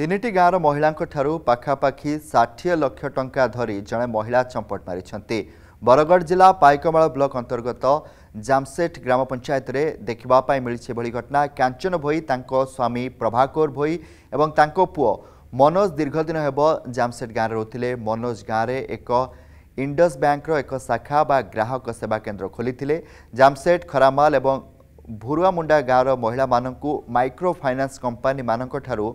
ତିନିଟି ଗାଁର ମହିଳାଙ୍କଠାରୁ ପାଖାପାଖି ଷାଠିଏ ଲକ୍ଷ ଟଙ୍କା ଧରି ଜଣେ ମହିଳା ଚମ୍ପଟ ମାରିଛନ୍ତି ବରଗଡ଼ ଜିଲ୍ଲା ପାଇକମାଳ ବ୍ଲକ ଅନ୍ତର୍ଗତ ଜାମସେଟ୍ ଗ୍ରାମ ପଞ୍ଚାୟତରେ ଦେଖିବା ପାଇଁ ମିଳିଛି ଏଭଳି ଘଟଣା କାଞ୍ଚନ ଭୋଇ ତାଙ୍କ ସ୍ୱାମୀ ପ୍ରଭାକର ଭୋଇ ଏବଂ ତାଙ୍କ ପୁଅ ମନୋଜ ଦୀର୍ଘଦିନ ହେବ ଜାମସେଟ୍ ଗାଁରେ ରହୁଥିଲେ ମନୋଜ ଗାଁରେ ଏକ ଇଣ୍ଡସ୍ ବ୍ୟାଙ୍କର ଏକ ଶାଖା ବା ଗ୍ରାହକ ସେବା କେନ୍ଦ୍ର ଖୋଲିଥିଲେ ଜାମସେଟ୍ ଖରାମାଲ ଏବଂ ଭୁରୁଆମୁଣ୍ଡା ଗାଁର ମହିଳାମାନଙ୍କୁ ମାଇକ୍ରୋ ଫାଇନାନ୍ସ କମ୍ପାନୀମାନଙ୍କଠାରୁ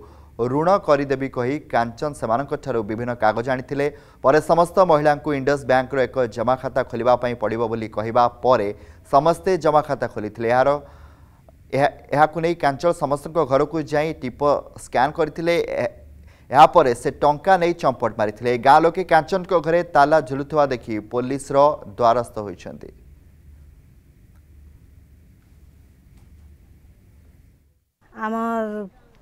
ଋଣ କରିଦେବି କହି କାଞ୍ଚନ ସେମାନଙ୍କଠାରୁ ବିଭିନ୍ନ କାଗଜ ଆଣିଥିଲେ ପରେ ସମସ୍ତ ମହିଳାଙ୍କୁ ଇଣ୍ଡସ୍ ବ୍ୟାଙ୍କର ଏକ ଜମାଖାତା ଖୋଲିବା ପାଇଁ ପଡ଼ିବ ବୋଲି କହିବା ପରେ ସମସ୍ତେ ଜମାଖାତା ଖୋଲିଥିଲେ ଏହାର ଏହାକୁ ନେଇ କାଞ୍ଚଳ ସମସ୍ତଙ୍କ ଘରକୁ ଯାଇ ଟିପ ସ୍କାନ୍ କରିଥିଲେ ଏହାପରେ ସେ ଟଙ୍କା ନେଇ ଚମ୍ପଟ ମାରିଥିଲେ ଗାଁ ଲୋକେ କାଞ୍ଚନଙ୍କ ଘରେ ତାଲା ଝୁଲୁଥିବା ଦେଖି ପୋଲିସର ଦ୍ୱାରସ୍ଥ ହୋଇଛନ୍ତି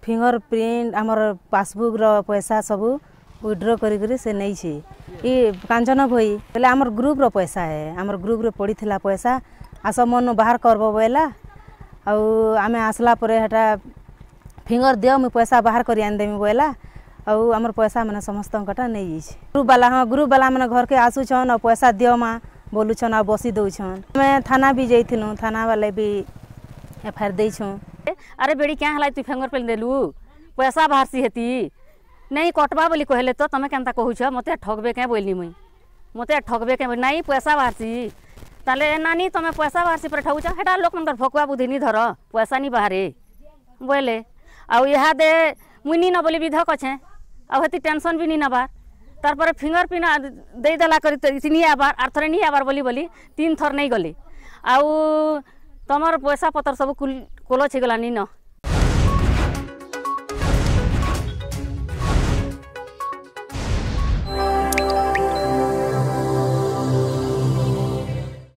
फिंगर प्रिंट आमर पासबुक र पैसा सबै उइडड्र गरिछे इ कान्छ भइ कहिले आम ग्रुप र पैसा आम ग्रुप पडिला पैसा आसम्म बाह्र गर्ब बयलाउ आमे आसलाप हेटा फिंगर दियो म पैसा बाह्र गरि आनिदेमि बयलाउ अर पैसा म समस्तकोटाइछ ग्रुपवाला ग्रुप बाला म घरकै आसुछन् अब पैसा दियो माँ बोलुछन आउ बसिदछन् आम थानी जाइथु थानवाला बि एफआइआर दिछ अरे बेड़ी क्या हलाई तु फेंगर पेल देलु पैसा बाहरसी हेती नहीं कटवा बोली कहले तो तुम केनता कहूछ मते ठगबे क्या बोलनी मुई मते ठगबे क्या नहीं पैसा बाहरसी তাহলে নানি তুমি পয়সা বাহারছি পরে ঠাকুছ সেটা লোক মানুষ ফকুয়া বুদ্ধি নি ধর পয়সা নি বাহারে বলে আউ ইহাদে মুই নি নবলি বিধক অছে আউ হেতি টেনশন বি নি নবার তারপরে ফিঙ্গর প্রিন্ট দেই দেলা করি নি আবার আর থরে নি আবার বলি বলি তিন থর নেই গলি আউ তোমার পয়সা পত্র সব 过了这个年龄呢？